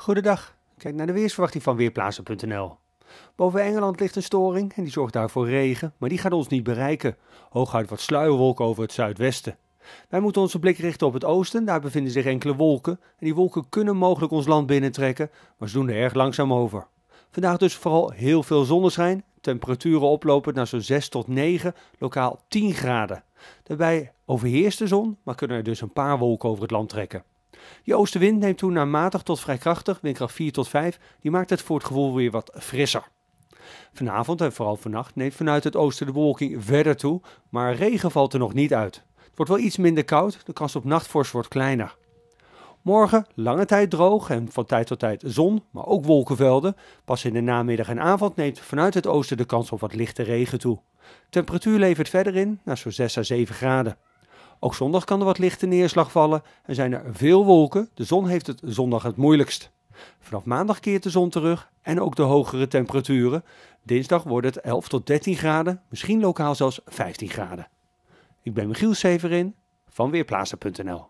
Goedendag, kijk naar de weersverwachting van Weerplaatsen.nl. Boven Engeland ligt een storing en die zorgt daarvoor regen, maar die gaat ons niet bereiken. Hooguit wat sluierwolken over het zuidwesten. Wij moeten onze blik richten op het oosten, daar bevinden zich enkele wolken. En die wolken kunnen mogelijk ons land binnentrekken, maar ze doen er erg langzaam over. Vandaag dus vooral heel veel zonneschijn, temperaturen oplopen naar zo'n 6 tot 9, lokaal 10 graden. Daarbij overheerst de zon, maar kunnen er dus een paar wolken over het land trekken. De oostenwind neemt toen naar matig tot vrij krachtig, windkracht 4 tot 5. Die maakt het voor het gevoel weer wat frisser. Vanavond en vooral vannacht neemt vanuit het oosten de bewolking verder toe, maar regen valt er nog niet uit. Het wordt wel iets minder koud, de kans op nachtvorst wordt kleiner. Morgen lange tijd droog en van tijd tot tijd zon, maar ook wolkenvelden. Pas in de namiddag en avond neemt vanuit het oosten de kans op wat lichte regen toe. Temperatuur levert verder in naar zo'n 6 à 7 graden. Ook zondag kan er wat lichte neerslag vallen en zijn er veel wolken. De zon heeft het zondag het moeilijkst. Vanaf maandag keert de zon terug en ook de hogere temperaturen. Dinsdag wordt het 11 tot 13 graden, misschien lokaal zelfs 15 graden. Ik ben Michiel Severin van Weerplaatsen.nl